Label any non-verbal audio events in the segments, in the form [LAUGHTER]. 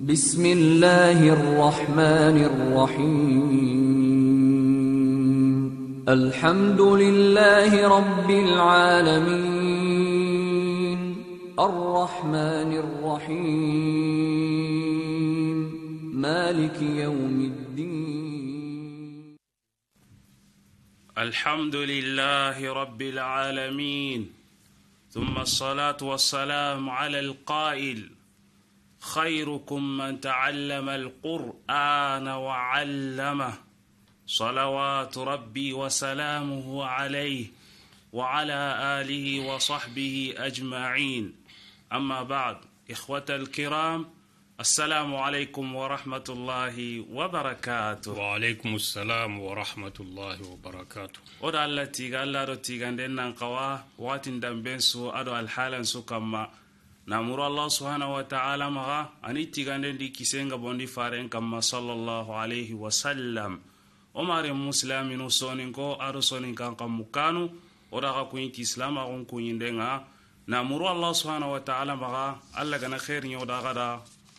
بسم الله الرحمن الرحيم الحمد لله رب العالمين الرحمن الرحيم مالك يوم الدين الحمد لله رب العالمين ثم الصلاة والسلام على القائل خيركم من تعلم القرآن وعلمه صلوات ربي وسلامه عليه وعلى آله وصحبه أجمعين أما بعد إخوة الكرام السلام عليكم ورحمة الله وبركاته وعليكم السلام ورحمة الله وبركاته ودا التي قال الله رو تيغا قوا واتن دمبنسو أدو الحالا سو كما namuru allah subhanahu wa ta'ala maga ani tiganden di kisenga bondi faren kamma sallallahu alaihi wasallam omare musilaminu sonin ko aro sonin kan kammu kanu odaga kuyin kisilama gon kuyindenga namuru allah subhanahu wa ta'ala maga allah gana khairin odaga da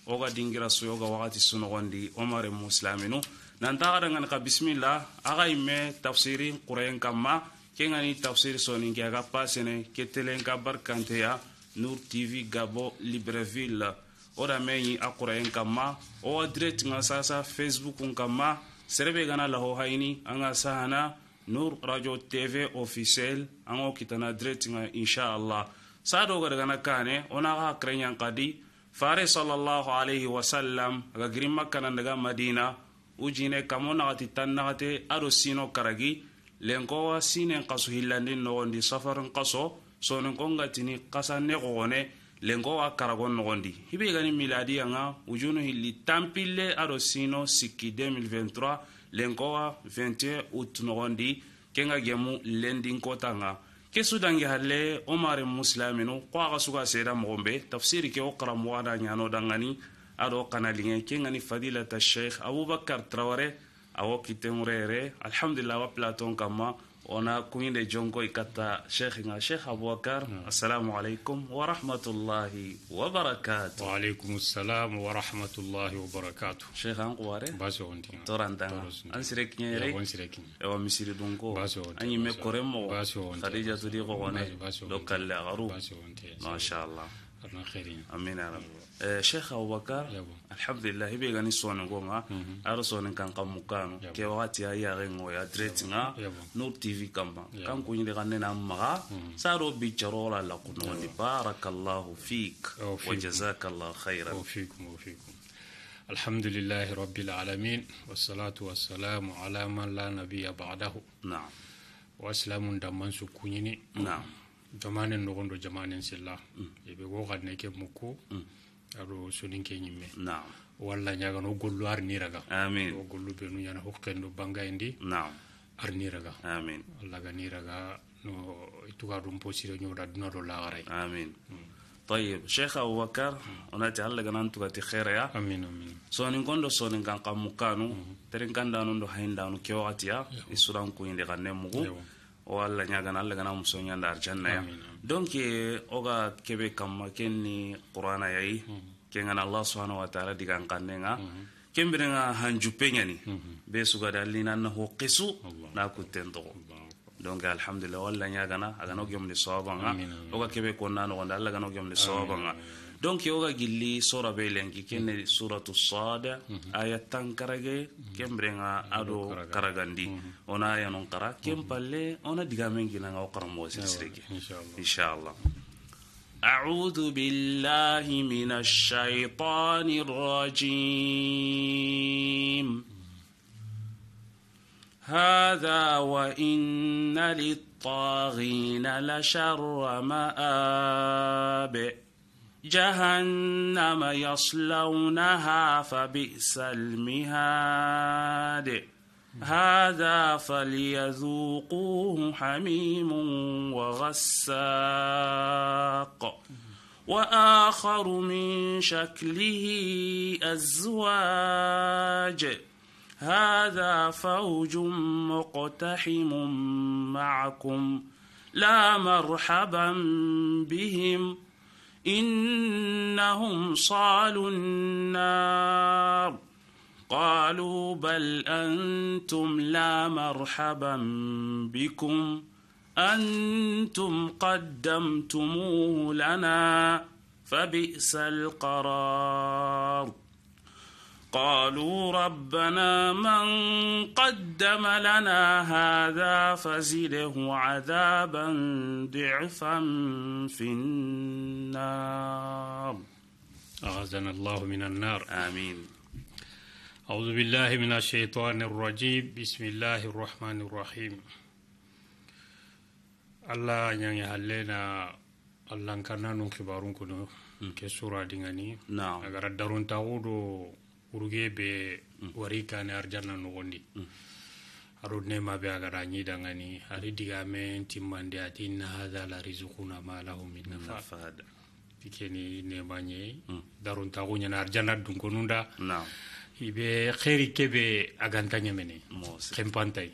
oga dingira suyo ga wakati sunogondi omare musilaminu nanta ga dangan ka bismillah aga imme tafsiri qurayen kamma kengani tafsir sonin ke aga pasene ketelen ka barkanteya nur tv gabon libreville o damɛ ɲi a kɔrɔ yen kama o adirɛti ŋa sasa facebook n kama sɛrɛbe gana laho hayini an ka sahana nur radio tv officiel an k'o kitana adirɛti ŋa inshallah saa dɔw gɛrɛ gana kane o n'a ka kɛrɛ ɲan ka di fare sallallahu alaihi wasallam a ka girin makana daga madina u jinɛ kamo nagati tan nagate ado sino karagi lenkowa sinen kaso hillandin nɔgɔndi safarin kaso sonon konga tini kasanne kogone lengo wa karagon nogondi hibe miladi yanga ujunu hili tampille aro sino 2023 lengo wa 21 août nogondi kenga gemu lendinkota nga ke sudange halle omari musilaminu ko aga seda mogonbe tafsiri ke wo karamoga da dangani ado kanaliŋe ke ngani fadilata sheikh abubakar traware awo kitenŋurere alhamdulillah wa platon kanma ona kuinde jonko ikata nga shekh abubakar assalamu alaikum warahmatullahi wabarakatu waalaikum salam warahmatullahi wabarakatu shekh an kuware torandanga an sire kiɲeyere ewa misiri dunko an ɲimme kore mogo khadijatu di kogone do kalle agaru masha allah الله خيرين امين يا رب آه شيخ ابو بكر يبو. الحمد لله بي غني سون غوما ار سون كان قام مقام كي وقت يا يا غين ويا دريتنا نور تي في كم كان كوني دي غننا ما صاروا بيجرورا لقنوني بارك الله فيك وجزاك الله خيرا وفيكم وفيكم الحمد لله رب العالمين والصلاة والسلام على من لا نبي بعده نعم وأسلام دمان سكونيني نعم jamanen nogon do jamanen silla mm. ɓe ne ke mukku mm. aɗo soninke ñimme na walla ñagan no gollu arniraga amin o gollu ɓenu ñana hokken do banga e ndi no. arniraga amin allah ga niraga no tuga ɗum posire ñoɗa duna ɗo laxaray amin mm. طيب شيخ أبو بكر أنا تعلق أن أنتم خير يا أمين أمين سونين كندو سونين كان قام مكانو ترين كان دانو دو هين دانو كيوغاتيا السودان كوين دي غنمو o alla ñagana alla gana muso ñanda arjanna ya donc o ga kebe kamma ken ni qur'ana yayi mm-hmm. ke ngana allah subhanahu wa ta'ala digan kanne nga mm-hmm. ken bire nga hanjuppe ñani mm-hmm. be suga da alli nan na ho qisu na kutten toxo donc alhamdulillah o alla ñagana agano gemni sawaba nga o ga kebe konna nogonde alla gano gemni sawaba nga donc yoga gilli sura be lengi kene suratu sada aya tan karage kembrenga ado karagandi ona aya non kara kem palle ona digamen gina nga okara mo sirege inshallah أعوذ بالله من الشيطان الرجيم هذا وإن للطاغين لشر مآبئ جهنم يصلونها فبئس المهاد هذا فليذوقوه حميم وغساق واخر من شكله ازواج هذا فوج مقتحم معكم لا مرحبا بهم إنهم صالوا النار قالوا بل أنتم لا مرحبا بكم أنتم قدمتموه لنا فبئس القرار قالوا ربنا من قدم لنا هذا فزله عذابا ضعفا في النار أعزنا الله من النار آمين أعوذ بالله من الشيطان الرجيم بسم الله الرحمن الرحيم الله ينهلنا الله كنا نخبرون كنو كسورة دينغاني نعم أغرى دارون تاودو kuruge be mm. wari kane arjanna nogondi mm. aro nema be agara ñidangani ari digame timmande ati inna hada la rizukuna ma lahu min mm. nafad tikeni nemañe daruntaxu ñana arjanna dunkonunda ibe xeri kebe aganta ñamene xempantay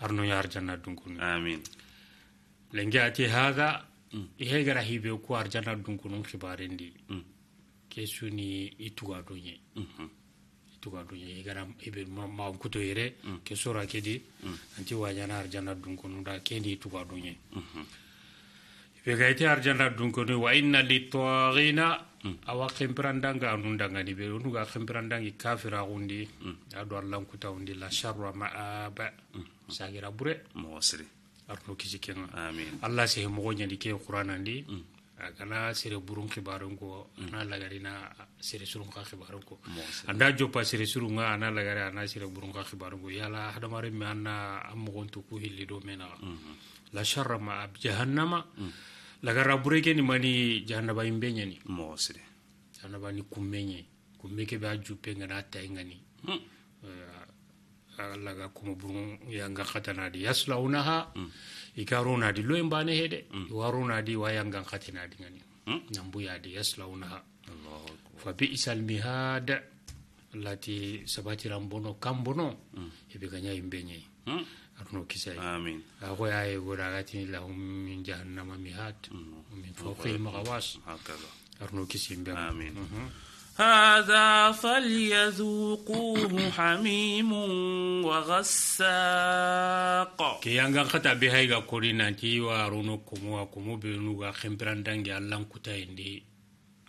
arnoya arjanna dunkonu amin lenge ati hada ihe gara hibe ku arjanna dunkonun xibarendi ke suni i tuga do ñe igara ibe mm. ke sora mm. anti wajana arjana dunkonu da kendi tuga dunye dunkonu wa inna litwagina mm. awa kemprandanga anundanga ni be unuga kemprandanga kafira gundi ma'aba sagira bure mawasiri arno kiji kenga amin allah se mo agana sere burun kibarun ko ana mm. lagari na sere surun ka kibarun ko anda jopa sere surun ga ana lagari ana sere burun ka kibarun ko yala hadamare me anna amogon to ku hilli do mena mm-hmm. la sharra ma ab jahannama mm. lagara bureke ni mani jahannaba imbe nyani mosre jahannaba ni kumenye kumeke ba jupe ngana ta ngani mm. eh, laga kuma burun ya nga khatana di yaslaunaha mm ikarunadi lo imbaane hede mm. warunadi wayangan katinaadi ngani mm. nambuyaadi ha fa isal mihad lati sabatiran bono kambono mm. ibe ganya imbe nyai arno kisai amin ako yae gora gati la min jahannama mihad min fawqihim ghawas arno kisimbe amin mhm hadha falyadhuquhu hamimun wa ghassaq ke yanga khata be hayga korina ti wa runo kumu wa kumu be nu ga khimpran dangi allan kuta indi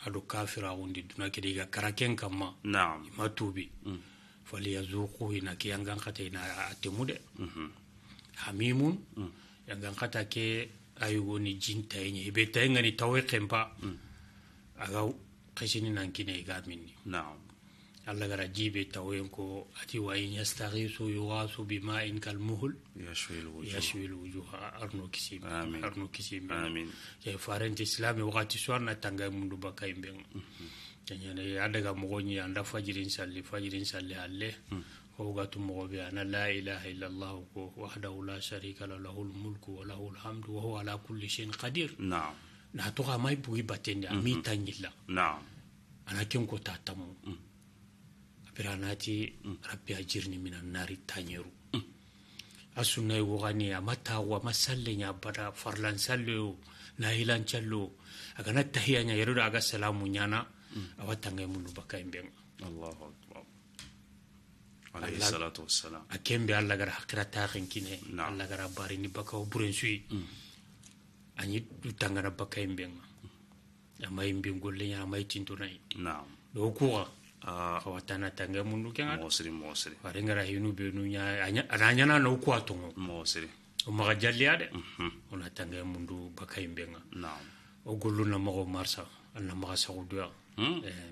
adu kafira wundi duna ke diga karaken kama na'am matubi mm. falyadhuquhu ina ke yanga khata ina atemu de mm -hmm. hamimun mm. yanga khata ke ayugo ni jinta yenye ibe tayenga ni tawe khempa mm. aga kisini nan kine ga minni na'am Allah gara jibe tawayen ko ati wa in yastaghisu yughasu bima'in kalmuhl yashwi alwujuha arno kisim arno kisim amin ya farenti islami e wakati swarna tanga mundu bakai ben kenyane mhm. adaga mogonyi anda fajirin salli fajirin salli alle hogatu mhm. mogo be ana la ilaha illallah ko wahdahu la sharika lahu lahu almulku wa lahu alhamdu wa huwa ala kulli shay'in qadir na'am na toga mai bugi batendi a mhm. mi tangilla ana ken ko ta tamu mm. apira nati mm. rabbi ajirni mina nari tanyeru mm. a ye wogani ama ma ama a ma salle ɲa bada farilan salle yo nahilancalle a kana tahiya ɲa yɛrɛ aga a ka salamu ɲana a wa munu baka in a ken be alla gara hakira taxen kine alla gara barini ni bakawo burensu anyi tangana baka yin benga amma yin bin golle ya mai tinto na yi na'am do kuwa a ah. wata na tanga mun duke ngada mosri mosri bare ngara hinu be nu nya anya na no kuwa to mosri o maga jalliya de mhm. ona tanga mundu du baka yin na'am o gollu na mago marsa anna maga sagu duya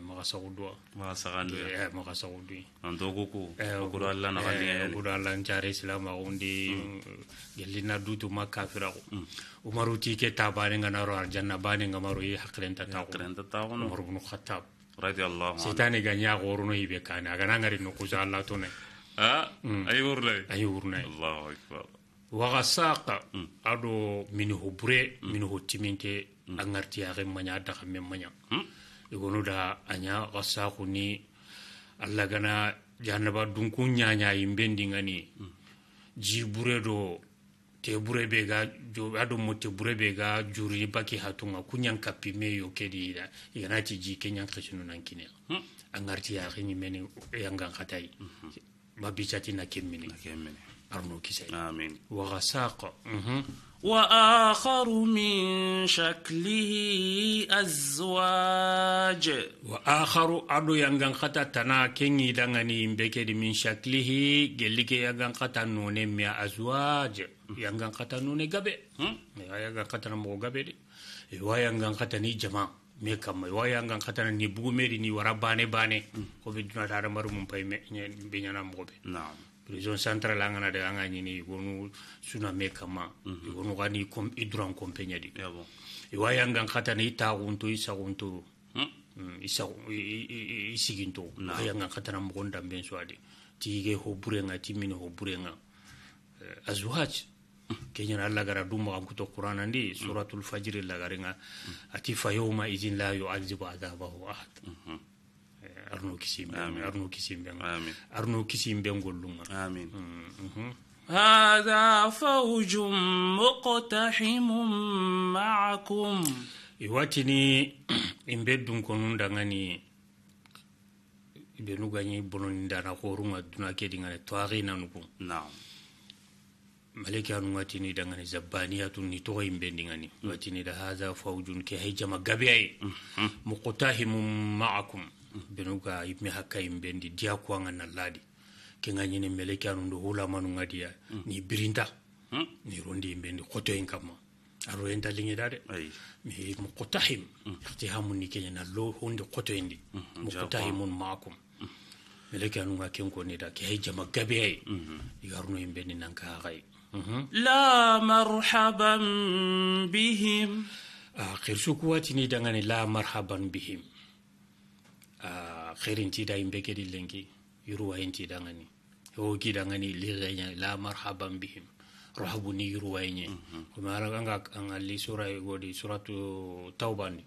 magasagudo magasagandi magasagudi anto koko makasau alla na kandi okudo alla ncare islam agundi gelina dutu makafira ko umaru tike tabane ngana ro arjanna bane ngamaru yi iya hakrenta ta iya, ko hakrenta ta ko umar ibn khattab radiyallahu anhu sitani alla to ne ah hmm. ayi urlay ayi urlay allahu akbar hmm. ado minhu bure hmm. minhu timinke angartiyaxe maña daxa maña igonu da anya wasa kuni alla gana jannaba dunku nyanya yimbe ndingani ji do te bure be ga jo ado mo te be ga juri baki hatunga kunyan kapime yo kedi da igana ti ji kenya khishinu nankine hmm. angarti ya khini meni yanga e khatai babichati hmm. na kemmini arno kisai amin wa ghasaqa mhm. وآخر من شكله أزواج وآخر أدو ينغن خطا تنا كيني دنغني مبكد من شكله جلك ينغن خطا نوني ميا أزواج ينغن خطا نوني غبي ينغن خطا نمو غبي دي ينغن خطا ني جماع me kamma wa yangan katana ni bugumeri ni wara bane bane ko be dunata adamaru mum pay me be ñana mogoɓe naam région centrale an kana da an ka ɲini igonu suname kama igonu ka ni i duran kɔnpɛɲɛdi iwa yan gan ka tani i taxunto i saxunto mm, i siginto iwa yan gan ka tana mogon danben suwadi ho burenga ti ho burenga eh, azuhaj keñana alla gara du maxan kuto quranandi suratul fajiri lagarenga ati fa yowma la yuadibu adabahu ahad arno kisi yimɓe amin arno kisi amin arno kisi yimɓe amin هذا فوج مقتحم معكم iwatini imbe dun konun dangani ibe nu gañi bononi dana horunga duna kedi ngane toari nanugu naam maleke anu watini dangani zabbaniyatu ni togo imbe dingani mm. watini da haza faujun ke hay jama gabe ay mm-hmm. muqtahimum ma'akum benuga ibmi hakka yimɓe ndi diya kuwaga nalladi kega ñini meleke anu hula hulamanu gadiya ni birinda hmm? ni rundi imbendi ndi inkama aruenda linge dare dalinge dade mi mo kotahim ihtihamu hmm. ni kenya na lo hunde kotoyen ndi mo hmm, kotahimun maakum meleke anu ga ken koni da ke hay jama gabe ay igaruno imbendi nanka hay mhm. la marhaban bihim a ah, kirsu kuwatini dangani la marhaban bihim a ah, xerin ti da imbe kedi lenki yuruwayin e e ti da ngani wo e ki da ngani ligenya la marhaban bihim rahabu ni yuruwayinye mhm. kuma anga anga li sura godi suratu tauba ni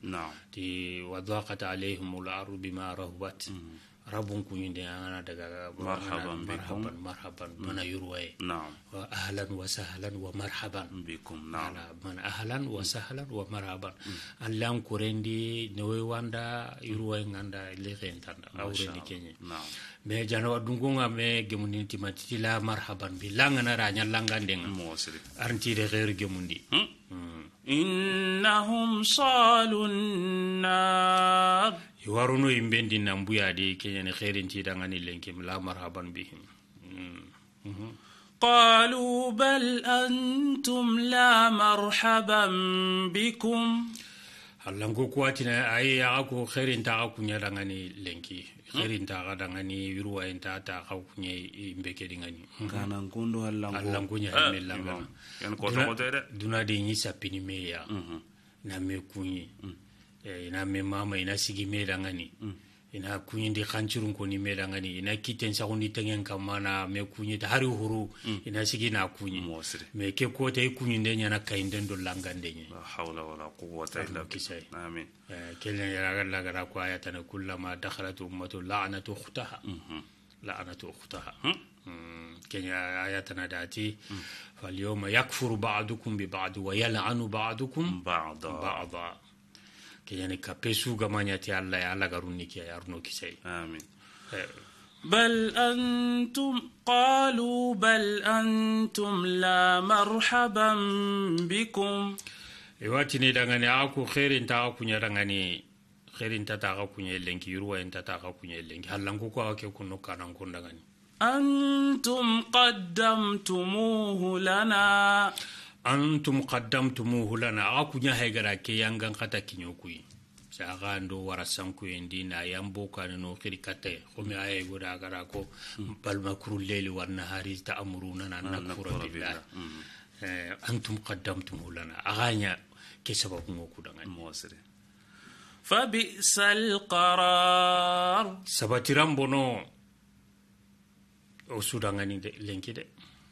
ti wadaqat alaihim al-ardu bima rahabat mm -hmm rabun ku yinde ana daga marhaban bikum marhaban mm. mana yurwaye na'am wa ahlan wa sahlan wa marhaban bikum na'am mana ahlan wa mm. sahlan wa marhaban mm. allan kurendi ne way wanda yurwaye nganda legen tanda awrendi kenye na'am me jano dungunga me gemundi timati la marhaban bi langana ranya langandenga arnti de ger gemundi hmm? innahum salunnar waruno yimɓe ndinna mbuyade keñani heerintiɗangani lenkim la marhaban bihim قالوا بل أنتم لا مرحبا بكم هل نقول كواتنا أي أكو خير أنت أكو نيرانغاني herin ta ga dangani ni wiruwa in ta ta ka kunye imbe ke dingani hmm. kana kondo hallan ko hallan kunya eh, me langa yan ko to to de duna de ni sapini me ya hmm. na me kunye hmm. eh, na me mama ina sigi me dangani mm -hmm ina kuñindi xancirun koni medangani ina kiten saxundi tengen kamma na me kuɲita hari huru mm. ina sigi na kuɲi me ke kota i kuɲinde ɲana kayinden do langande ɲe kelen yaraga lagara ko ayatana kullama dakhalat ummatu la'anatu ukhtaha mhm. hmm? mm -hmm. la'anatu ukhtaha kenya ayatana dati falyawma yakfuru ba'dukum bi ba'd wa yal'anu ba'dukum ba'da kenyani kapesu gamanyati alla ya alla garunni kiya arno kisai amin بل أنتم قالوا بل أنتم لا مرحبا بكم iwatini dangani aku khairin ta aku nya dangani khairin ta ta aku nya lenki ruwa ta ta aku nya lenki halanku ko ake kunu kun dangani antum antum qaddamtumuhu lana aga kuɲa haygara ke yangan kata kiɲo kuyi saga ndo wara sankuyendi na yambo kani no kiri kate komi aye goda agara ko balma kurulleli warna hari ta amuruna na nakura billah mm. eh, antum qaddamtumuhu lana aga ke sababuŋo kudaŋani fabisa alqarar sabatiran bono o sudaŋani lenki de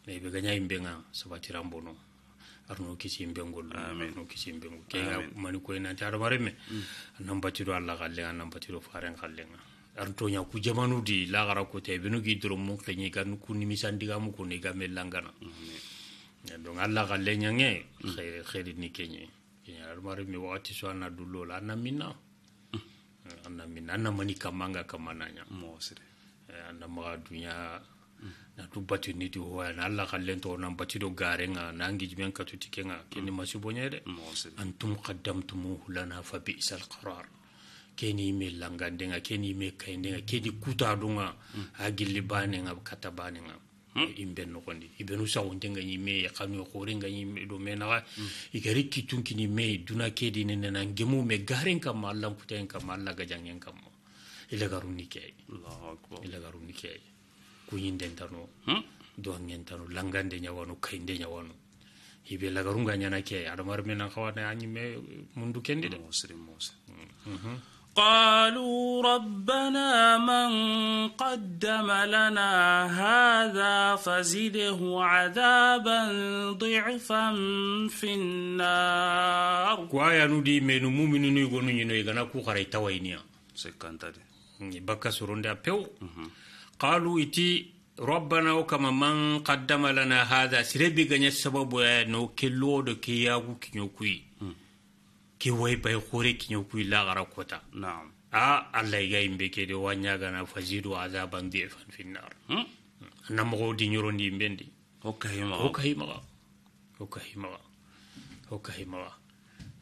ibe gaɲa yimbe ŋa sabatiran bono arno kisi mbengol arno kisi mbengol ke mani ko ina tar mare me nan mm. batiro alla galle nan batiro faren galle nga arto nya ku jamanu di la gara ko te binu gi dro mo te nyi ku ni misandi ga mu ko ni ga melangana donc alla galle nge mm. khair ni kenye kenya ar mare me wati so na dullo la na minna mm. anna minna anna mani kamanga kamananya mo sire anna maga dunya natu bati niti hoya na alla kallen to nan bati do garenga nga na ngijimen ka tuti kenga keni masi bonya mm, de antum qaddamtumuhu lana fa bi'sa alqarar keni me langande nga keni me kayende nga keni mm. kuta dunga agilli bane nga kata bane nga hmm? e imbe no nogondi ibenu sagonte nga yime yakanu e e kore nga yime do mena menaga igari kitun kini me duna kedi nene na ngemu me garenga kama kutenga kuten jangenga mo ilagaruni kei ilagaruni kei kuñindentano hmm? duwangentano langande ñawano kayinde ñawano ibe lagarunga ñana ke adamar mena xawane añime mundu kendi de mosri mosri قالوا ربنا من قدم لنا هذا فزده عذابا ضعفا في النار كوايا نودي من مؤمنين يغنون يغنا كو خري تواينيا سكانتا دي بكا سورون دا qalu iti rabbana wo kama man qaddama lana hadha sire bi ganya sababu ya no kello do ke yagu kinyo kui ke wai bai khore kinyo kui la gara kota na'am a allah ga imbe ke de wanya gana fazidu azaban dhifan fin nar na mo di nyoro ndi mbendi okahima okahima okahima okahima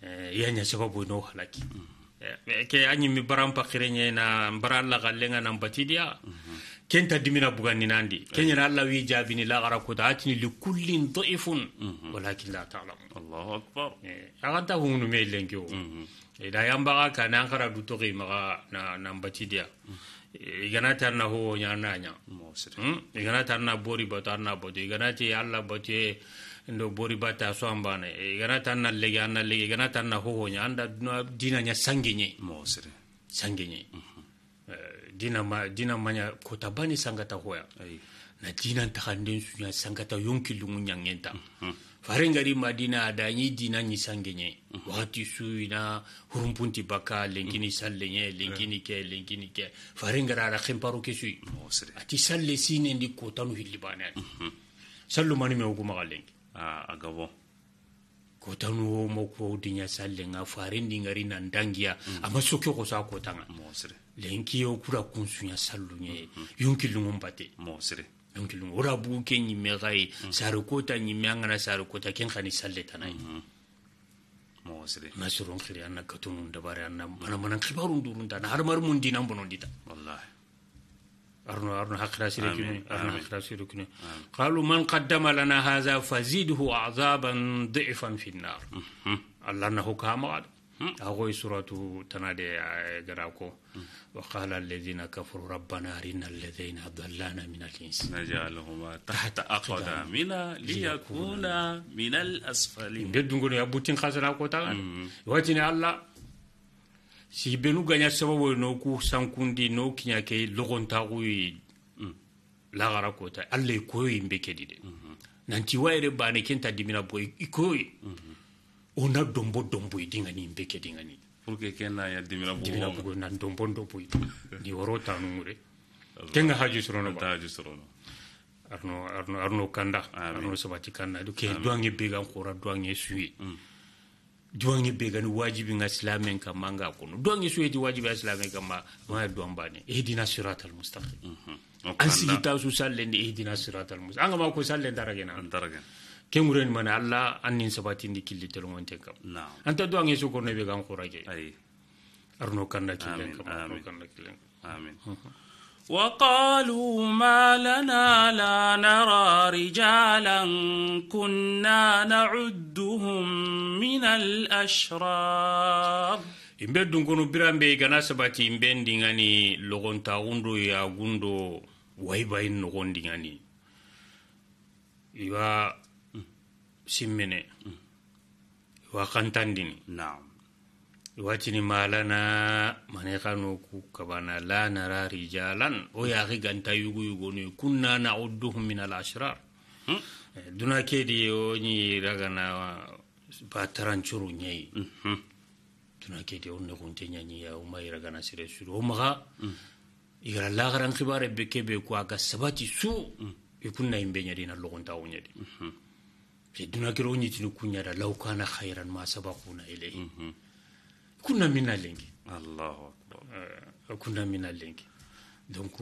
eh yanya sababu no halaki ke anyi mi baram pakire nyena mbara la galenga na mm -hmm kenta dimina buganninandi kenyana alla wi jaabini lagara kota atini li kullin daifun mhm. walakin la talamun eh, aganta hunu me lenke mhm. eh, da yambaga ka nan kara du togi maga na nan batidiya mhm. eh, igana tarna ho nya na nya hmm? igana tarna bori bato arna bato igana ti alla bato ndo bori bata so ambane igana tarna lege anna lege igana tarna ho ho anda dina nya sangenye sangenye dinama dinamanya kota bani sangata hoya na na dinan taxanden suña sangata lungu ñangenta mm -hmm. farengari madina nyi dina nyi sangenye mm -hmm. Eh. waxati suina hurumpunti baka lengini mm -hmm. salle lengini ke lenkini ke farengara ara xemparo ke sui oh, ati salle sinendi kotanu hillibane ani mm, mm. sallu mani me wogumaxa galeng ah, a gabon kotanu wo moko diña salle nga farendi ngari nan dangiya mm. ama kota nga lenkiyo kura kunsunya salunya yunkilungun bate mosire yunkilungun ora bu ke nyime gai mm. sarukota nyime angana sarukota ken khani salletana mm-hmm. mosire nasuron khiri anna katunun dabare anna mana mana khibarun durun ta har mar mun dinan bonon dita wallahi arno arno hakra sire kine arno hakra sire kine qalu man qaddama lana hadha fazidhu azaban dhifan fi an-nar mm-hmm. allah na hukama mm-hmm. agoy suratu tanade eh, gara ko waqala alladhina kafaru rabbana arina alladhina adallana min al-insi tahta aqdamina liyakuna min al de dungono yabutin khasara ko ta watini alla si benu ganya sababu no ku sankundi no kinya ke logon ta ku lagara ko ta alla ko yimbe kedide nanti wayre bane kenta dimina boy ikoy ona dombo dombo idinga ni imbe dingani pour kena ya dimira bugo dimira bugo na ndombo ndombo di orota nungure kenga haji sorono ba haji sorono arno arno arno kanda arno sabati kanda do ke duangi bega nkora duangi suyi mm. duwange be gani wajibi nga silamen ka manga kono duwange so edi wajibi asilamen ka ma ma duwan bane ehdina siratal mustaqim mhm. an sigi taw su sallen ehdina siratal mustaqim an ma ko sallen daragena daragena kenguren mana alla annin sabatindi killi telongonten kam anta do ange so korno be gan khurage arno kanna killen kam arno kanna killen amin وقالوا ما لنا لا نرى رجالا كنا نعدهم من الأشرار imbe dungunu birambe gana sabati imbe ndingani logonta gundo ya gundo waibayin nogondingani iwa simmine mm. wa watini malana mane kano ku kabana la nara rijalan o yaxi mm. ganta yugu yugonu kunna nauduhum min alashrar mm. eh, duna kedi o ñi ragana ba tarancuru ñayi mm-hmm. duna kedi o negunte ñañiya o mayi ragana sire sudu o maxa igara laxaran xibare be kebe ko aga sabati su i kunna yimbe ñadina loxontawo ñadi mm -hmm tunakira onyitini kunyara lau kana khairan ma sabakuna ilayhi mm -hmm. kuna mina lengi allahu akbar uh, eh, kuna mina lengi donc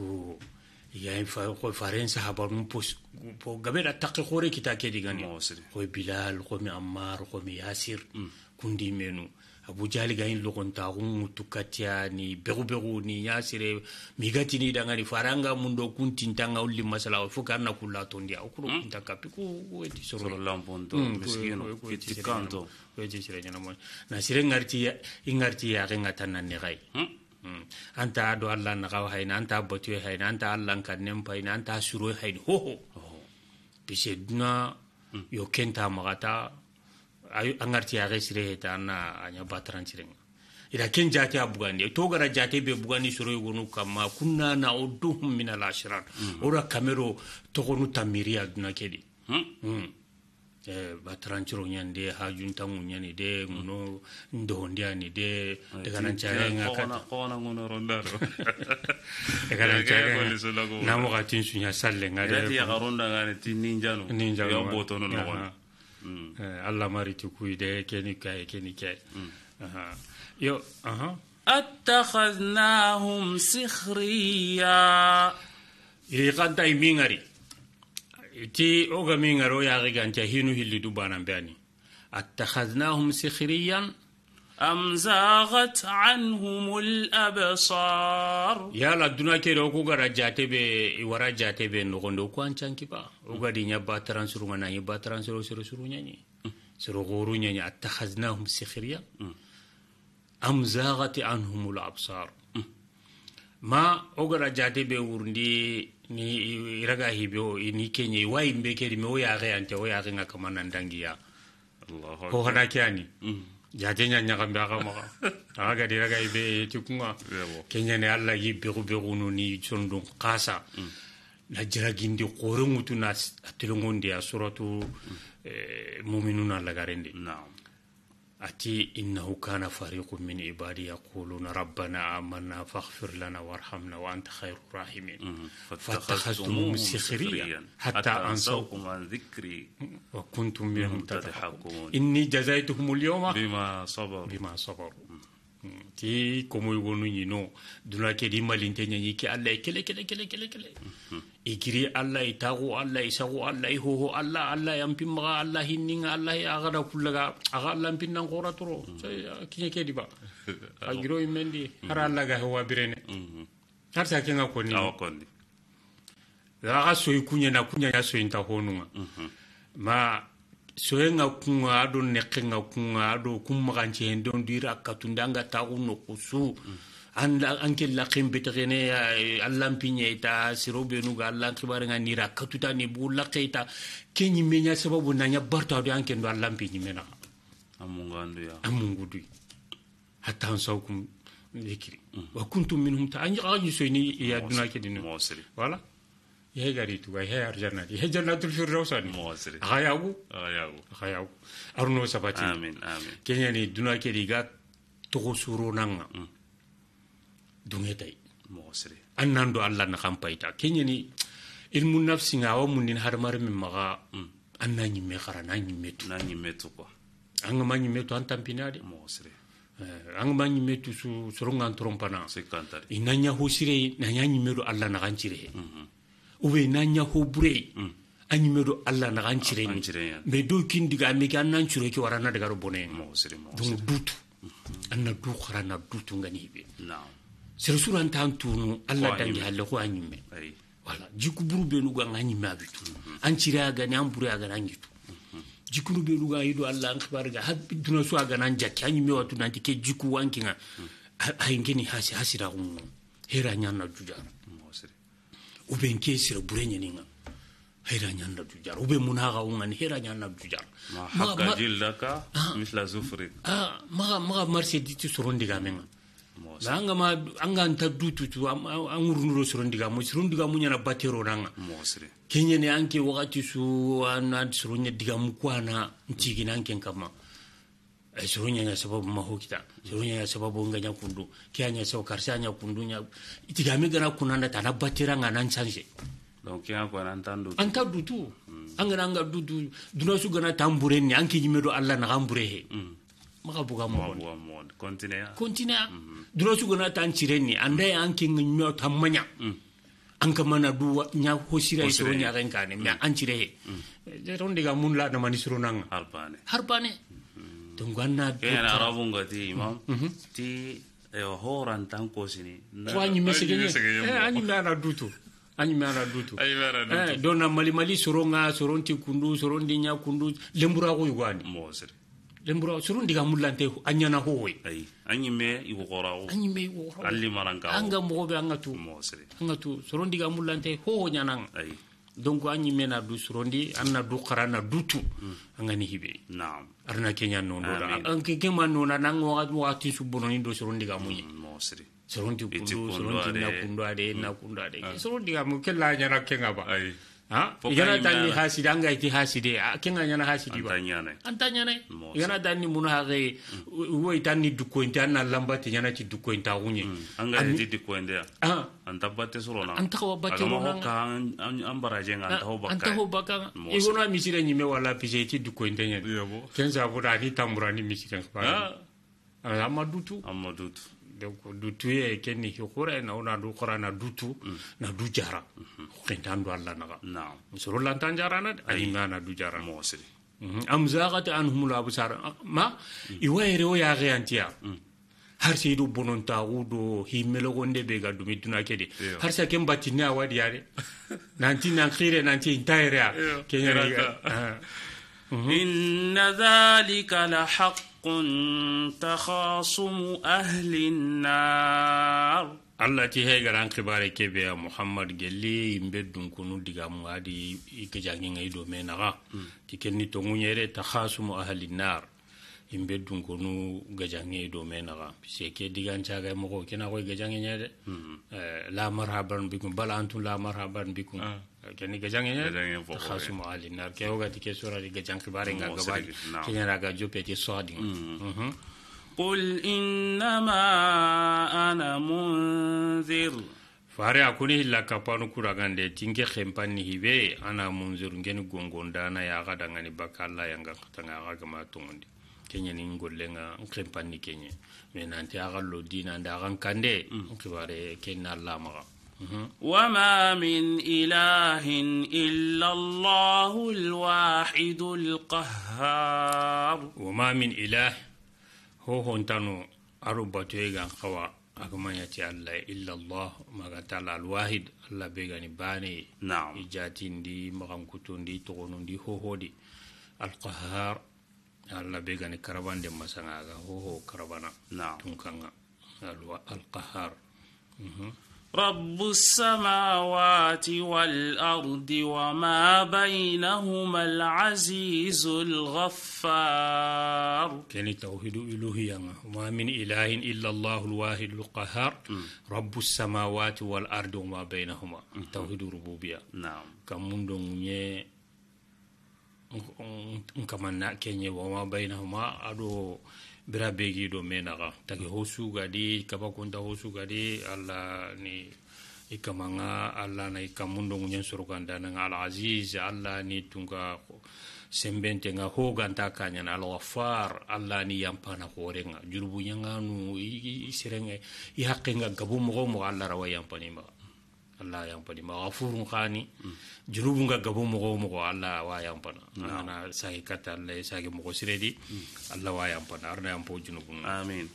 ya ko e faren sahaba mun pos po gabe da taqi khore kita ke digani ko e bilal ko e mi ammar ko mi yasir mm. kundi menu abujali gayin logontaxun ŋuttu katiya ni bexuberu ni ya sere migatini dangani faranga mundo kun tintanga ulli masala fo ke na kulla tondi e hmm. hmm. a kuro kunta kapi ku eti sorolanpontoetikantoetisereñanamo na sire ŋarti i ŋarti yaxe ŋa tan na anta do alla naxaw hayni anta batuye hayni anta allankannen payni anta suroy hayni hoho pise duna hmm. yo kenta maxata angarti yaxe sire heta anna aña bataransirenga ida ken jate a to gara jate be bugandi soro yogonu kamma kunna na o duhum min al ashrar mm. ora kamero togonu tamiri aduna kedi hmm? hmm. e, bataranciro ñande ha juntangu ñani de hmm. ngono ndohondi ani de deganancaarenga kata namoxa tin suña sallenga de ninjano allah اه، mari cukuyde keni kay keni kay mm. yo اتخذناهم سخريا يقد اي مينغري تي اوغا مينغرو يا غي هينو هيلي دوبانا بياني اتخذناهم سخريا am zagat anhum labsar yala duna ke do ku gara jate be wara jate be no gondo ku an canki ba o gadi nya ba transuru ngana nya ba transuru suru suru nya ni suru guru nya nya attakhadnahum sikhriya am zagat anhum labsar ma o gara jate be wurndi ni iraga hibe o ni kenye wai mbe kedi me o ya ga yante o ya ga ngaka manan dangiya allah ho hada kyani mm jate ñañaxambe axa maxa axa [LAUGHS] gadiraga i be tikunga ke ñane alla yi bexu ni sondun xasa mm. na jiragindi xore na a telengondi a suratu mm. eh, muminuna lagarendi no. أتي إنه كان فريق من عبادي يقولون ربنا آمنا فاغفر لنا وارحمنا وأنت خير الراحمين فاتخذتموهم سخريا حتى أنسوكم عن ذكري وكنتم منهم تضحكون إني جزيتهم اليوم بما صبروا بما صبروا ti komoyigonu ɲino dunakedi malinte ɲaɲi ke alla ye kele kele kele kele kele i e kiri alla i e tago alla i e sago alla ho ho alla alla yampi ma alla hinninga alla ya gada kullaga aga alla mpin nan gora toro sai kedi ke di ba agiro [LAUGHS] imendi hara mm-hmm. alla ga ho abirene har mm-hmm. harisa kenga koni koni ra ga so ikunya na kunya ya so inta honunga mm-hmm. ma soyenga kunga ado nekenga kunga ado kummagancehendon dira katunde anga taxu noku su anke lakin betegene allanpiñeyta eh, siro benuga allan xibarenga nira katuta ne bu laxeyta ke ñimmeña sababu naña bartado anken do allanpi ñimmenaxa amunguduy hatan sawkum lekiri mm. wa kuntum minhum ta a ñaxaxañu soyni yaduna kedino voilà ይሄ ገሪቱ ይሄ አርጀና ይሄ ጀናቱል ፊርደውስ አኒ መዋስሪ አያው አያው አያው አርኖ ሰባቲ አሜን አሜን ኬኛኒ ዱና ኬዲጋ ቶጎ ናንጋ ዱሜታይ መዋስሪ አናንዶ አላህ ና ካምፓይታ ኬኛኒ ilmu nafsi nga wa munin har mar min maga anani me khara nani metu nani metu ko an ma ni metu an tampina de mosre su surongan trompana sekantari inanya hosire nanya ni alla na ganchire mm -hmm o be n'an ɲa hobure ɲimɛ mm. do alla naga an cireni mais do kin diga an meke an nan curo ke wara na dagaro bone donc dutu an na du xara na dutu ngani be seresuru an tunu alla dange halle ko an ɲimɛ wala jikuburu benu ga an ɲimɛ a bitu an cire a gani an bure a gani an gitu benu ga yido alla an kibar ga har mm-hmm. a gani an jakki an ɲimɛ watu nanti ke jiku wankinga mm. a yingeni hasi hasira kunu hera ɲan na jujara ube nke e sira bure ñaninga hayra ñanna du jar ube mun haxa ungani hera ñanna du jar maxa maxa marché diti soro ndigamenga ma anga ma anga nta dututu angurunuro soro ndigamu soro ndigamu ñana batero nanga keñene anke wakati su an soro ña digamu kuana ntigina anken kamma surunya sababu kita, surunya sababu nga nya kundu kia nya sababu karsa nya kundu nya itigame gana kunanda tana batira nga nan sanse donc kia ko nan tandu an ka dutu an nga dutu duna gana tambure ni an kinyi medo alla na gambure he hmm. maka buga mo ya ya. Hmm. duna su gana tan ni anda an kinyi nyo angka mana duwa nya hosira iso ya. hmm. nya kan kane me jadi he ronde ga mun la na mani surunanga harpane harpane kena rabunga ti imam mm-hmm. Mm-hmm. ti eh, horan tan kosini so anyime segene eh, anyime ana dutu anyime ana dutu eh, donc na malimali soronga soronti kundu sorondi ɲa kundu lenburaku yugani lembura surun diga mullante a ɲana howoy anyime iwogoraku anyime iwogoraku allimaranka an ga mogo be an tu an ga tu soron diga mullante howo ɲananga donc an ñimmena du surondi an na du xara na dutu an gani hibe arna keña nondoda an ke kema nona nan waxati su bononi do surondi ga muñe soronti kundu soronti na kundu ade na kundu ade soronti ga mu ke la ñana kenga ba ha igana danni hasidi anga iti hasidi a kenga ñana hasidi ba anta nyana igana danni munu hage wo itanni dukko inta anna lambati nyana ci dukko inta gunye an baraje nga anta ho bakka anta igona misire nyime walla pije iti dukko inta nyana kenza boda ni tambura misire ba amma dutu donc du dutuye kenni hikura na una du qur'ana tu mm. na du jara qintan mm-hmm. du alla naga na'am musuru lantan jara na ani na du jara mo siri mm-hmm. am zaqat anhum la busar ah, ma mm. iwaire o ya gyantiya mm. har sai du bonon ta wudo himmelo gonde be ga dumi duna kedi har sai ken batini a wadi yare nanti nan khire nanti intayre a [LAUGHS] kenyara ah. mm-hmm. inna zalika la haqq kunta khasumu ahli nar allah ti hay garan kibare kebe a muhammad gelli yimbe dunkunu diga mu adi ike janginga ido menaga ti hmm. kenni to ngunyere ta khasumu ahli nar in be dunkonu gajange do menaxa puisque ke digancaga moxo kena koy gajange ña de la marhaban mm, bikum bala antum la marhaban bikum kene gajange ña taxasuma ali nar ke wogati ke sorari gajang xibarenga gabadi keñaraga jopeti soadin قل إنما أنا منذر fare a kuni hilla kapanu kuragande tinke xempanni hibe ana munzirungeni gongondana yaxa dangani bakka alla yanga katanga axa gama tongondi kenyani ngollenga nkempanni kenye mais nanti aga lodi nande aga nkande nkibare kenna lamaga وما من إله إلا الله الواحد القهار وما من إله هو هونتانو أربطوه عن خوا أكما يتي الله إلا الله ما قتال الواحد الله بيغاني باني نعم إجاتين دي مغام كتون دي تغنون دي هو هو دي القهار alla be gani karabande masanga aga hoho karabana tun kanga alqahar رب السماوات والأرض وما بينهما العزيز الغفار كان توحيد إلهي ما من إله إلا الله الواحد القهار رب السماوات والأرض وما بينهما توحيد ربوبية نعم كم من kamanna kenye wama bainahuma ado bira begi do menaka tagi hosu gadi kaba kunta hosu gadi alla ni ikamanga alla na ikamundo ngunya surukanda na al aziz alla ni tunga sembente nga kanya na al wafar alla ni yampana horenga jurubu nyanganu i serenge i hakke nga gabu mo mo alla rawa yampani ma Allah yampani ma ghafurun khani junubu nga gabu mogo mogo alla wa yampana ana sahi kata Allah sahi mogo siredi Allah wa yampana arna yampo junubu amin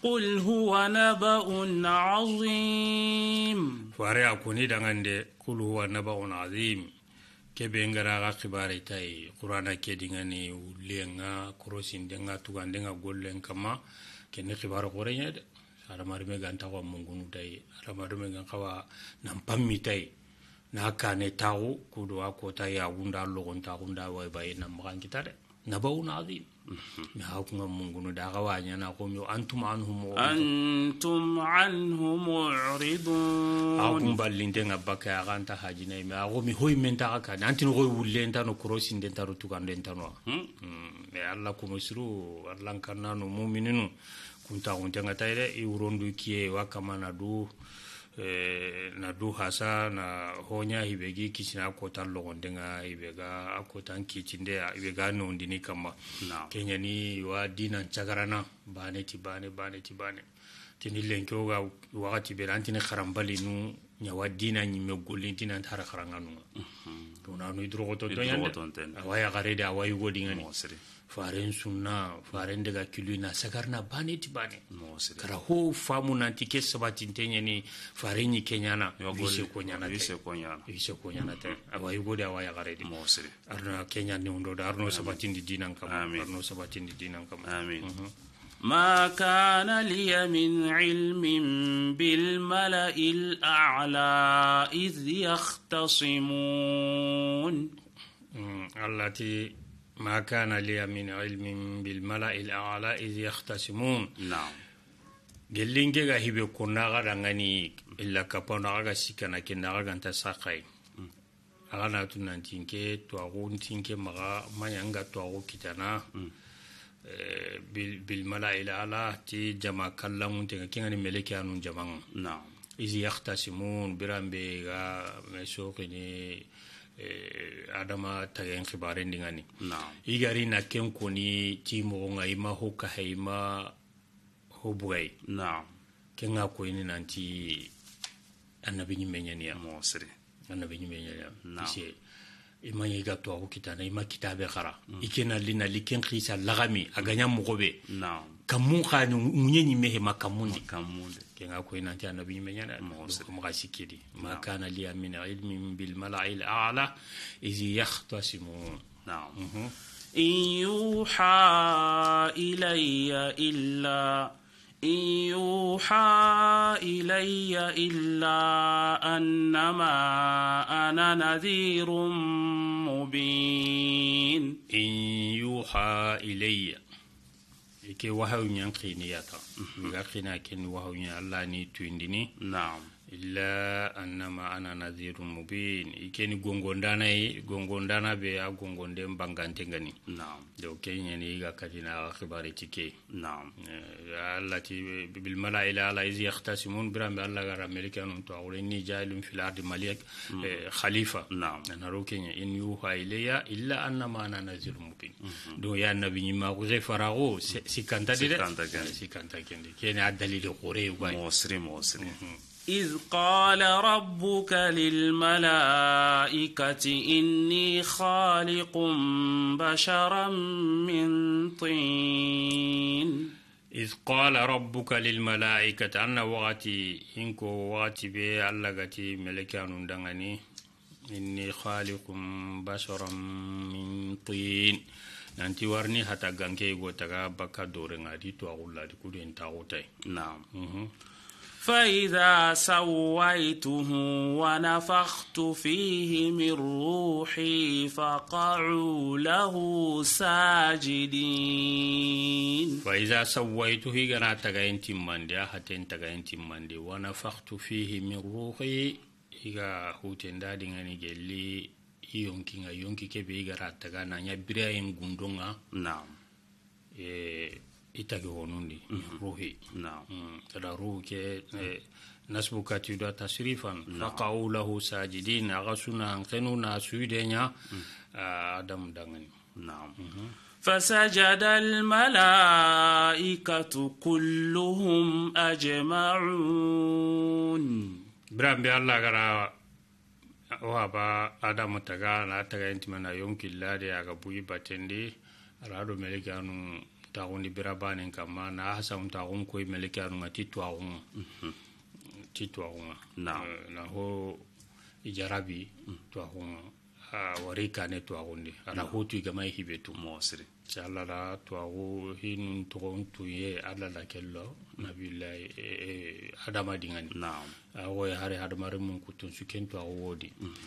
قل هو نبأ عظيم فاري أكوني دعندي قل هو نبأ عظيم kebengara ga kibare tai qur'ana ke dingani ulenga korosin denga tugandenga gollen kama kene kibare qorenya de hadamadiŋo gaŋ tawa mungunu tayi hadamadiŋo gaŋ kawa naŋ pammitayi na kane taxu kudo a kota ye a wunda logontaxunda wayibaye na maxan kita de nabawun azim نهاكم منغون داغوا نانا قوم انتم عنه معرضون انتم عنه معرضون اكم بالين بكا غانتا حاجنا ما غومي هوي من تا كان انت نغوي ولين تانو كروسين دين تارو تو كان دين تانو مي الله كوم يسرو الله كان نانو مؤمنين kuntaxuntenga ta ye dɛ i wurondu kiye wa kama na du eh, na du hasa na honya i be gi kisina a kotan logondenga ibega be ga a kotan kitinde i be ga nondini kama no. kenyani wa dinan chagarana bane ti bane bane ti bane tini lenke ga wakati bere an tini xaranbali nu ɲawa dina ɲimme golin tina n tara xaranga nunga donanu mhm. i dorogotontonyande awa yaxare de awa yugodingani faren sunna faren daga kilu na sagar na bane ti bane kara ho famu na ti ke sabati tenya ni faren yi kenya na vise konya na vise konya na vise konya na ten awa yugo da awa ya gare di arno kenya ni undo da arno sabati ndi dina kam arno sabati ndi dinan kam amin ما كان لي من علم بالملأ الأعلى إذ يختصمون الله ما كان لي من علم بالملأ الأعلى إذ يختصمون نعم ga hibe kunnaga dangani illa kaponaga ga sikana kennaga ganta sakai aga na tu nantinke twagu ntinke maga manyanga twagu kitana bilmala ila ala ti jama kallamun tenga kingani meleke anun jamangu izi yahtasimun birambe ga mesokini eh, adama tagayen xibarendi ŋani i gari na ken koni ti mogo ŋa i ma ho kaha i ma ho bugayi ken ga koyini nanti annabi ɲimme ɲaniya mosiri annabi ɲimme ɲaniya no. i ma ɲi ga tuwaku kitana i ma kitabe xara mm. i ke nali nali ken xisa lagami a gaɲa mogo be no. kamun xa ŋuɲe ɲimme he ma kamun di كنا كوينا أنت النبي من ينا مغاسكيدي ما كان لي من علم بالملع الأعلى إذ يختصمون نعم إن يوحى إلي إلا إن يوحى إلي إلا أنما أنا نذير مبين إن يوحى إلي ike wahaw ɲan xini yata iga xina keni wahaw ɲa alla ni tuyindini naam illa annama ana nadhirun mubin ikeni gongondana yi gongondana be a gongonden bangante gani do kenyani ga katina a khibari tike eh, allati bilmalaila la iz yahtasimun birambe allah gara amerikanun to awre ni jailum fil ard malik mm. eh, khalifa ro kenya in yu ilayya illa annama ana nadhirun mubin mm-hmm. do ya nabi ma ko ze farao sikanta dire eh, sikanta kende kenya dalili qore wa mosri mosri mm-hmm. إذ قال ربك للملائكة إني خالق بشرا من طين إذ قال ربك للملائكة أنا وغتي إنكو وغتي بي ألغتي ملكان دغني إني خالق بشرا من طين nanti warni hata ganke go taga baka dore ngadi to agulla mm -hmm. فإذا سويته ونفخت فيه من روحي فقعوا له ساجدين فإذا سويته غنا تغين تماندي حتين تغين تماندي ونفخت فيه من روحي إيغا هوتين دادي غني جلي يونكي يونكي كبي إيغا راتغا نانيا برايم غندونا نعم إيه itagi honundi mhm. ruhi kada mm, ruhu ke e, nasbu katido tasrifan faqau lahu sajidin aga suna hankenu na suide nya mm. adam dangani na'am فسجد الملائكة كلهم أجمعون برام بي الله غرا وابا آدم تغا لا تغا انتمنا يوم كلا دي أغبوي باتندي رادو ملكانو taxundi bira banen kamma na hasam taxum koy meleke anunga ti twaxunga mhm. ti twaxunga eh, na ho jarabi mm. twaxunga ah, wari kane twaxundi ada hutu igama i hibe tu moosiri ti alla la twaxu i nun toxon tun ye alla la kello mm. nabilahi eh, eh, adamadiŋani awoye ah, hari hadamari mun kutun suken twaxu wodi mhm.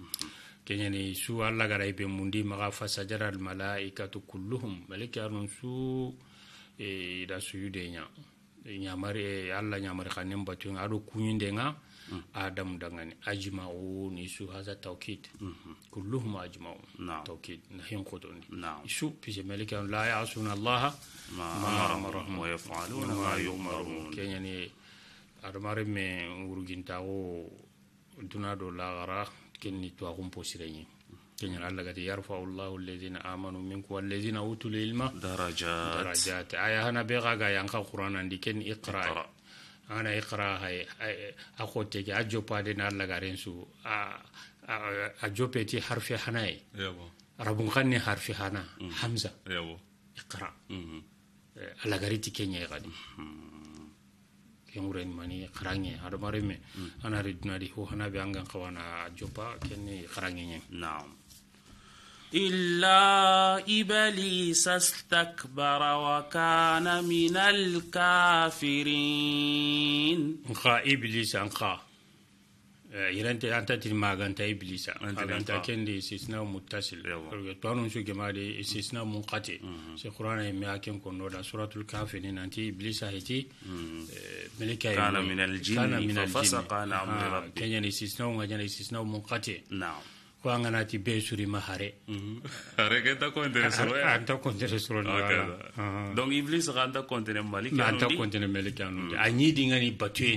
kenyani su alla gara ibe mundi maga fasajar al malaikatu kulluhum malike arun su e da su yude nya e, nyamari e, alla nyamari khanem batu ado kunyinde nga adam dangani ajma'u ni su haza tawkid mhm. kulluhum ajma'u tawkid na hin khudun su pije malike la ya'suna allaha ma amarahum wa yaf'aluna ma yu'marun kenyani adamare me urugintawo duna do lagara kenni to akum posireni kenyal allah gati yarfau llahu alladina amanu minkum walladina utul ilma darajat darajat aya hana be gaga yanka qur'anandi ken iqra ana iqra hay a xotteke a joppadena allah garen su a jopeti harfi hanaye rabun xanni harfi hana mm. hamza iqra mm-hmm. eh, allah gariti kenñay xadi kengurai mani kharange hadamare e. me mm. ana re dunadi ho hana be angan kawana jopa kenne kharange nye naam إلا إبليس استكبر وكان من الكافرين. انقا إبليس انقا Eh, irante antati maganta iblisa aganta kende sisna muttasil tuanun su gemade sisna munqati mhm. se qur'ana yemme aken kono suratul kahf ni nanti iblisa hiti mhm. eh, meleka kana min aljin fa fasaqa an ko an kana ti suri ma hare hare kɛ ta iblis ka an ta kɔntɛnɛ mali a ɲi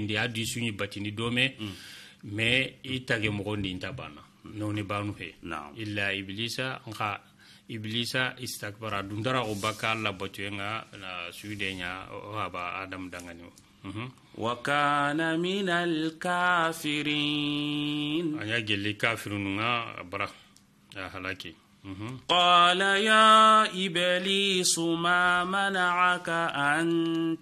di a di sun ye bati ni me itage mogon din ta bana noni banu he illa iblisa nka iblisa istakbara dundara o baka la batuenga na suidenya o haba adam dangani mhm. wa kana min al kafirin anya gelle kafirun nga bra, ya halaki قال يا إبليس ما منعك أن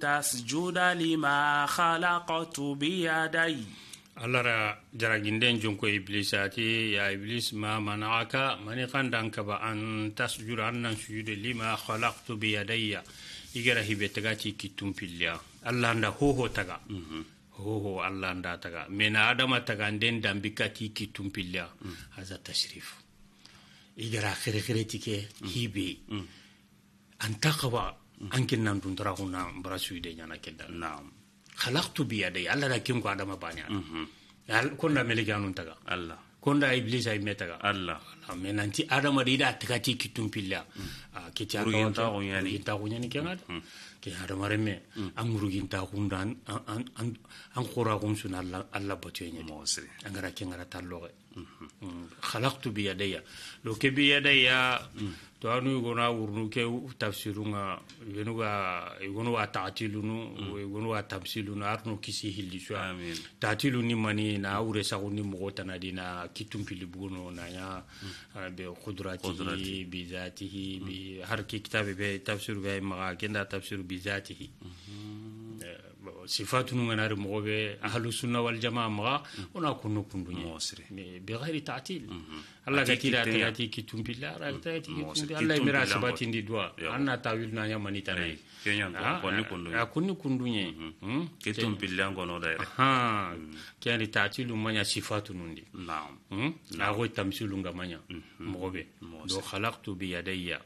تسجد لما خلقت بيدي alara jaraginden junko iblisati ya iblis ma mana'aka mani kandan kaba an tasjuda annan sujude lima khalaqtu bi yadayya igara hibe tagati kittum pilliya allah nda hoho taga mhm. hoho allah nda taga mena adama taga nden dambikati kittum pilliya mhm. haza tashrif igara khirekhireti ke mhm. hibe an taqwa an kinnan duntara hunna mbara sujude ñana kedda naam khalaqtu bi yadai alla da kin ko adama bani mhm. ala kunda melike anun taga alla kunda iblisa imme taga alla mais nanti adamaden a tagati kitum pilla ketiakintaxuñani mm. ah, kengada ke hadamare me a ŋurugintaxunda an xoraxun suna alla batoyeñadi a ngara talloxe xalaktu mm-hmm. mm. biyadaya lo ke biyadaya mm. to anu igona wurnu ke tafsirunga igonuga igonuwa taatilunu igonuwa tamsilunu arnu kisi hillisua taatilu ni mani na wure saxu ni moxo tanadi na kitumpili buguno naya mm. بقدرته قدرتي. بذاته ب... هر كتاب بتفسير بها مغا كندا تفسير بذاته sifa tunu ngana re mogo be ahlu sunna wal jamaa maga ona kunu kundu ye be ghairi ta'til mhm. alla ga tira ta ti kitum billa ra ta mhm. ti kitum billa mira sabati ndi dwa anna tawil na nya mani tanai a kunni kundu ye kitum billa ngono da re ha mhm. kiyani ta'til hmm? manya sifa tunu ndi na'am na go tamsilu ngamanya mogo be do khalaqtu bi yadayya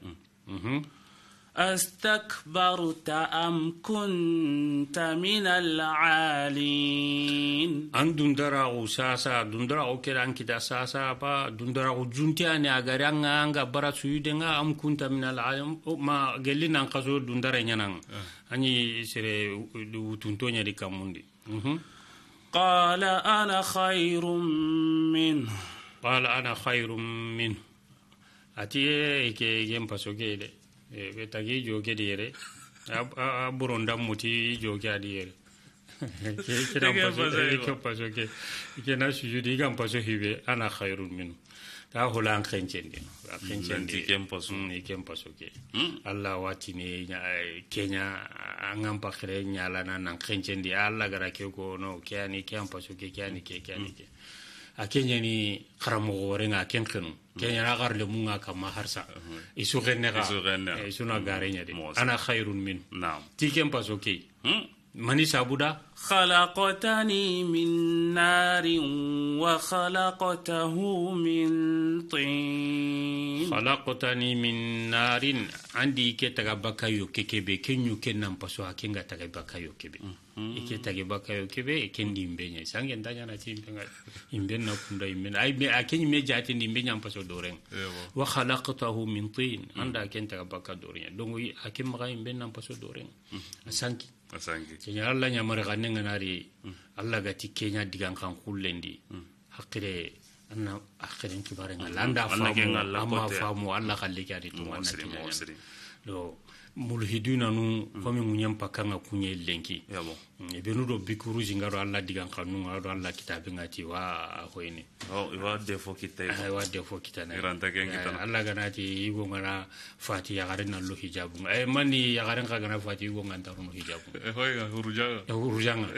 أستكبرت أم كنت من العالين أن دندرا ساسا دندرا كيران كدا ساسا با دندرا جونتي أنا أغران أنغا برا سويدنا أم كنت من العالين ما قلنا أنقصو دندرا ينان أني سيري وتنتوني دي كاموندي قال أنا خير منه قال أنا خير منه أتي كي ينفسو كي e eh, ɓe tagi joge ɗi yere a ɓuro dammuti joge aɗi yere kenan [LAUGHS] paso ke kenan sujudi kan paso hibe ana khairun minu ta hula an khencen dino a khencen di alla wati ne kenya an an pakhre nan khencen di alla gara ke ko no ke ani ke an ke ani ke ke ani hmm. ke a kenya ni kharamo ken khinu kenyana gar le munga kama harsa mhm. isu genega eh, isu na garenya mm. de ana khairun min na'am tikem pasoke hmm? Manisha abuda khalaqatani min narin wa khalaqatahu min tin khalaqatani min narin andi ke taga yo kekebe kenyu kenan paso akenga taga bakayo kebe mm. ike tage bakayo kebe kendi imbe nya sange ndanya na ti imbe ngal imbe na kunda imbe ay be aken imbe jati ndi imbe nyam paso doreng wa khalaqtahu min tin anda aken taga baka dorenya donc aken maga imbe nam paso doreng mhm. sanki kenya alla ñamare xa ne ganari alla gati kenya digan kan kullendi hakkire anna hakkiren kibare ngalla mm. anda famu amma famu alla xallike adi mm, tumanna kinaa do mulhiduna nu fami mu ñampa kanga kuñe lenki mm, e benu do bikuruji ngaro alla digan kanu ngaro alla kitabe ngati wa hoyne o oh, iwa defo kitay ah, defo kitane iranta ken kitana eh, alla ganati igo ngana fati ya garin allo hijabu e mani ya garin ka gana fati igo nganta runu hijabu e eh, hoyga hurujanga e hurujanga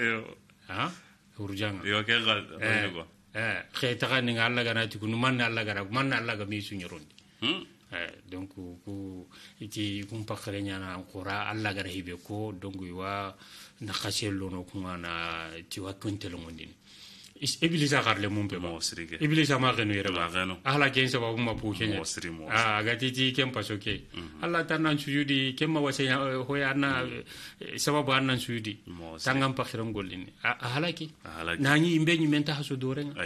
ha hurujanga yo ke ga eh eh khayta ni alla ganati kunu man alla gara ga mi suñorondi hmm? Eh, donc ku iti kun pakare ñana kora alla gara hibe ko donc iwa nakasel lono kunga na tiwa kuntelongondini ibilisa karle mun pe ma ibilisa ma genu yere ba ala ken sababu ma pu kenya a ga titi ken paso ke mhm. ala ta nan sujudi ken ma wase ho ya na mhm. eh, sababu an nan sujudi tangan pakiran gollini a ah, halaki na ni imbe ni menta haso dorenga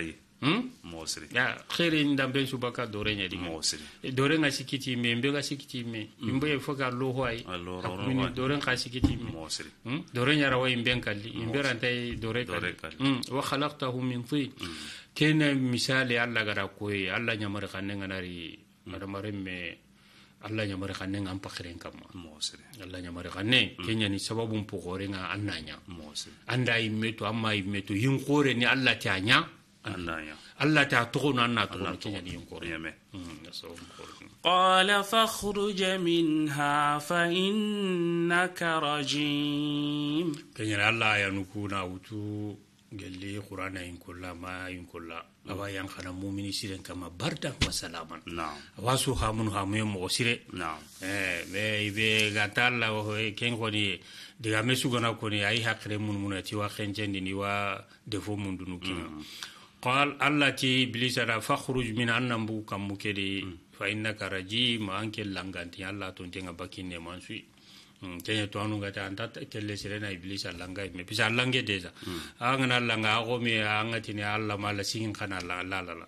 Hmm? mosri ya khere nda ben subaka dore nya dinga mosri e, dore nga sikiti me mbe nga sikiti me hmm. mbe e fo ka lo hoy akuni dore nga sikiti me mosri hmm? dore nya rawa imbe kalli imbe ranta e dore kalli wa khalaqtahu min tin kene misali alla gara koy alla nya mar kanne nganari adamare me alla nya mar kanne ngam pakhiren kam mosri alla nya mar kanne kenya ni sababu mpogore nga annanya mosri anda imeto amma imeto yin kore ni alla tanya allah ta toxonu an na toxono keñaniyen koro قال فاخرج منها فإنك رجيم كن الله ينكون أوتو قال لي قرآن إن كل ما إن كل أبا ينخنا مؤمن سيرن كما بردا وسلاما نعم واسو هامون هامي مغسر نعم إيه بي غتال لا كن كوني دغامي سوغنا كوني أي حقر من منتي وخنجن دي وا دفو من دونو كنا qal allah ti iblisa da fakhruj min annan bu kammu kedi fa innaka rajim anke langanti allah ton tenga bakinne mansui kenya to anu gata anta kelle sirena iblis alanga me pisa lange deja na langa ko me anga tini alla mala singin kana la la la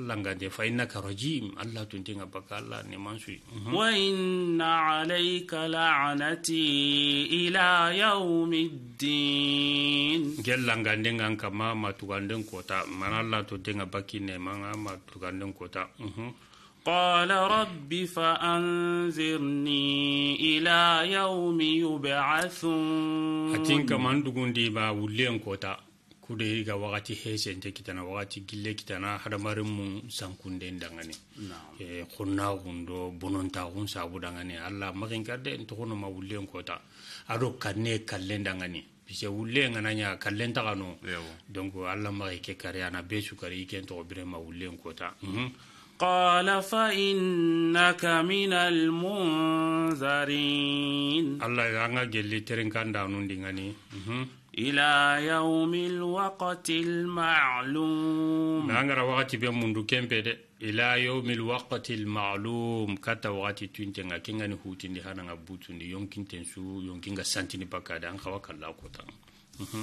Allah nga de fa innaka rajim Allah tun tinga baka ne man mhm. wa inna alayka la'anati ila yawmiddin gella nga de nga ka ma ma tuganden kota man Allah tun tinga baki ne man ma kota قال رب فأنذرني إلى يوم يبعثون أتين كمان دقون دي با ولين كوتا kude ga wakati hesente kitana wakati gille kitana hadamarin mu sankunde dangane eh kunna gundo bonon gun sabu dangane alla makin kadde to kono ado kanne kallen dangane bise wulle ngana nya kallen donc alla ma kare ana be kare iken to bire ma wulle ko ta قال فإنك من المنذرين الله يعنى جلي ترين كان دانون دينغاني ila yaumil waqtil ma'lum nangara wakati be mundu kempe de ila yaumil waqtil ma'lum kata wakati tunte nga kinga ni huti ndi hana nga butu ndi yonkin tensu santini pakada an khawa kala kota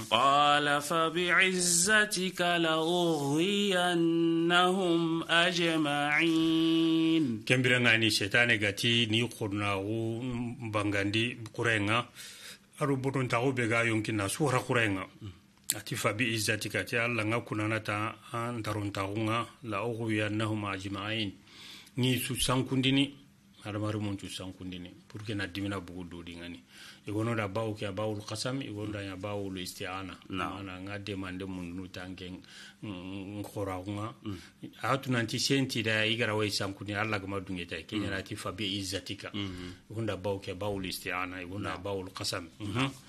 قال فبعزتك لأغوينهم أجمعين كم برنا ني شيطان غاتي ني بانغاندي قرينا aro boton taxu be ga yonkina suwara xurenga ati fabi izzatika ti alla nga kunanata an tarontaxunga la oxuya annahum ajmain ni su sankundini hadamari mun cu sankundini pour que na dimina bugu dodingani igono da bawo ke bawul qasam igono da ya bawul isti'ana mana nga demande mun tanke nkoraunga atu nanti senti da igara way sankuni gama dunge tay mm. fabi izzatika mm-hmm. igono da bawo ke bawul isti'ana igono da bawul qasam mm-hmm.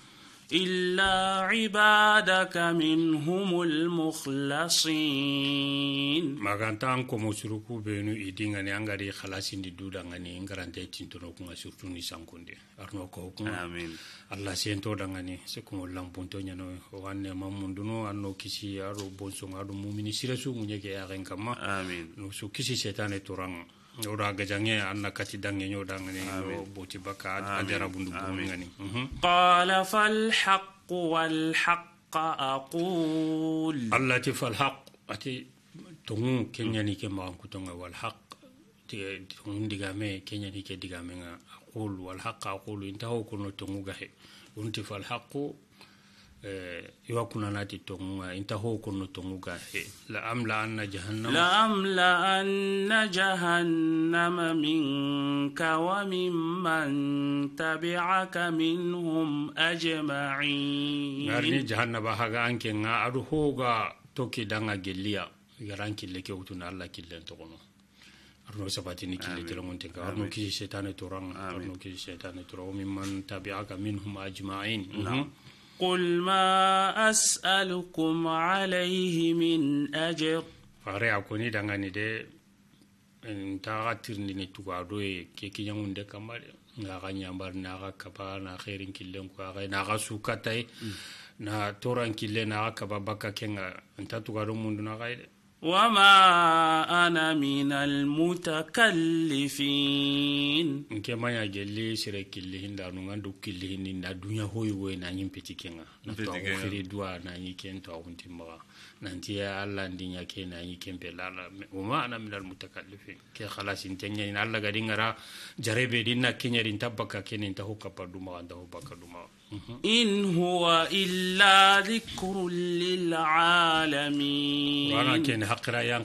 إلا عبادك منهم المخلصين magantan komo suruku benu idi ngani angari khalasindi duda ngani ngarante tintono kunga surtu ni sankunde arno ko kunga amin allah sento da ngani se kumo lampunto nyano wanne mamunduno anno kisi aro bonso ngado mumini sirasu ngunyeke yaren kama amin no so kisi setane turang oɗa gajange jange anna kati dange ñoɗangani no boti bakka ade arabundu bomi gani allah ti falhaq ati tongu keñani ke maxankutonga walhaq tongu ndigame keñani ke digamenga aqul walhaqa aqulu inta kono kurno tongu gahe unti falhaqu i eh, wa kunana ti inta ho konno tongu he la am la anna jahannama la am la anna jahannama minka wa mimman tabi'aka minhum ajma'in ngarni jahannaba haga anke nga adu ho ga toki danga gelliya garan kille ke wutuna alla killen togono arno sabatini kille telongonte ka arno kisi setane toranga arno kisi setane toranga mimman tabi'aka minhum ajma'in na'am mhm. قل ما أسألكم عليه من أجر فهري أكوني دعاني ده إن تغتير نيني كي كي يعوند كمال نعاني أمبار نعاق كبار نخيرين كيلن كواعي نعاق سوكاتي نا توران كيلن نعاق كبار كينغا إن تغتير مندو نعاقي wama ana minal mutakallifin nke maya gelle sire killihin da nun andu killihin na dunya hoyi woy na yin pitikinga na to fere duwa na yin kenta huntin maga nanti alla ndinya ke na yi kempe lala o ana mutakallifin ke khalas in alla ga dingara jarebe din na kenya din tabaka ke nta tahu kapa duma anda hu baka duma mhm. in huwa illa dhikrun lil alamin wana ken haqra yan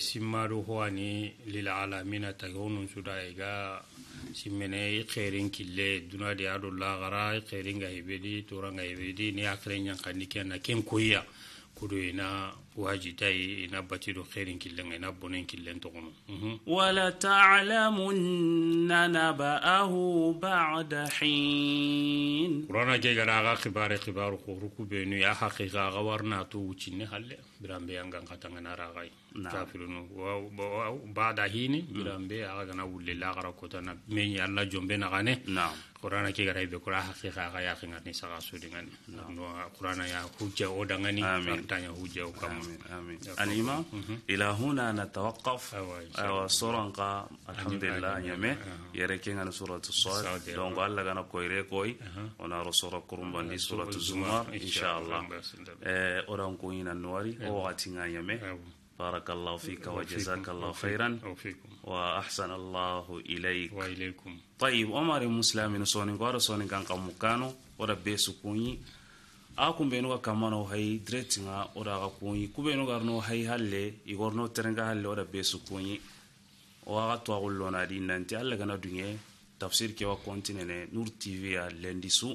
simmaru huwa ni lil alamin ta gonun i xeerin kille di ado lagara i xeeringa hebedi toranga hebedi ni a xere ñankandi ken na ken これな وهجتاي نبتدو خير كلن نبون كلن تغنو ولتعلمن نبأه بعد حين قرانا جاي غراغا خبار خبار خوركو بينو يا حقيقة غورنا تو وچين هل برام بيان غان خاتنا راغاي نعم. كافرون بعد حين برام بي غان ول لا غرا كوتنا مين الله جنبنا غاني نعم قرانا كي غراي بكرا حقيقة غا يا خنات ني سغا سودين نعم, نعم. قرانا يا حجة او دغاني تانيا حجة او alima mhm. ila huna natawaqaf awa soron ka alhamdulillah nyame yere ke ngana suratu sad donc alla gana koyre koy ona ro sura kurumbandi suratu zumar inshallah oran ko ina nwari o wati nganyame بارك الله فيك وجزاك الله خيرا وأحسن الله إليك وإليكم طيب أمر مسلم سوني قارو سوني كان قمكانو وربي سكوني a kunbenu nuga kamana o hay direct nga o da ka kuyi kubenu ka no hay halle i gor no terenga halle o da besu kuyi o ga to ko lona di nanti alla kana dunye tafsir ke wa kontinene nur tv ya lendi su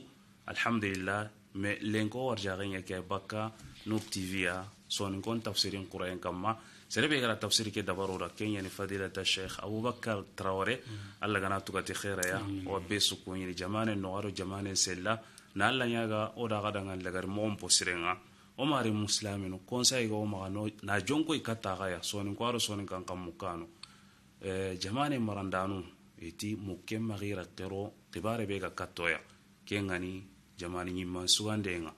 alhamdulillah me lenko war jagin ya ke bakka nur tv ya son kon tafsirin qur'an kamma sere be gara tafsir ke dabaro da kenya ni fadila ta sheikh abubakar traore mm. alla kana tugati khaira ya o besu kuyi jamane no aro jamane sella na alla ñaga wo da xada ŋa lagari moxon po sirenŋa wo mari musilaminu conseil ga wo maxa na jonko i kattaxaya sonin ko aro sonin kan kan mukkanu eh, jamane marandanu iti mukke magira kero xibare be ga kattoya ke ŋani jamane ñimman sugandenŋa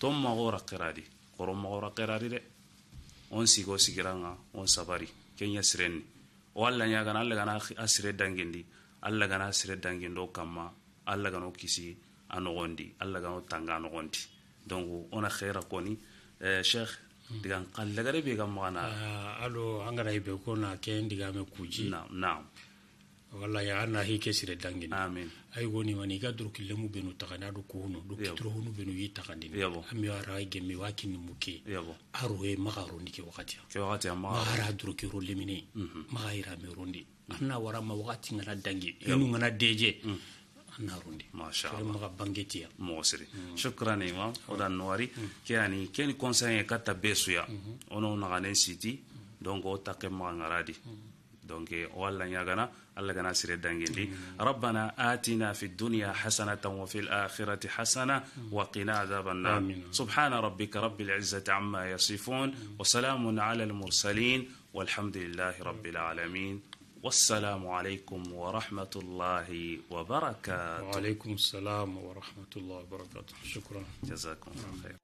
ton maxo rakkiradi koron maxo rakkiradi de on sigo sigiranŋa on sabari kenya sirenni wo alla ñagana alla gana a sire dangindi alla gana sire dangindo kanma alla gano kisi a nogondi alla gano tanga a nogondi donc ona xeera koni eh, cheikh diga n xa lagare be ga maxana ah, alo angara be ko na ke ndigame kuji naam naam wallahi ana hi ke sire dangini amin ay woni mani ga dur kilemu benu tagana do kuno do kitro hunu benu yi tagandini ami ara ge mi wakini muke aro e magaro ni ke wakati ke wakati ma ara dur ki rolle mini mhm. ma ira rondi mhm. anna wara ma wakati ngana dangi inu ngana deje mm -hmm. الناروندي ما شاء الله مغا بانجيتيا موسري شكرا امام ودان نواري كياني كان كونساي كاتا بيسويا اونو نغانين سيتي دونك او تاكي مغانغرادي دونك والله يغنا الله غنا سير دانجندي ربنا آتنا في الدنيا حسنة وفي الآخرة حسنة وقنا عذاب النار سبحان ربك رب العزة عما يصفون وسلام على المرسلين والحمد لله رب العالمين والسلام عليكم ورحمة الله وبركاته وعليكم السلام ورحمة الله وبركاته شكرا جزاكم الله خير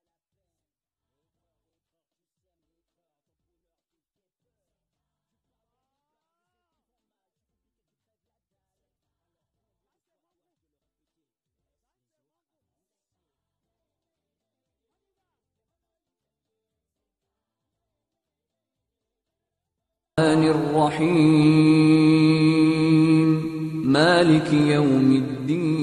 الرحمن الرحيم مالك يوم الدين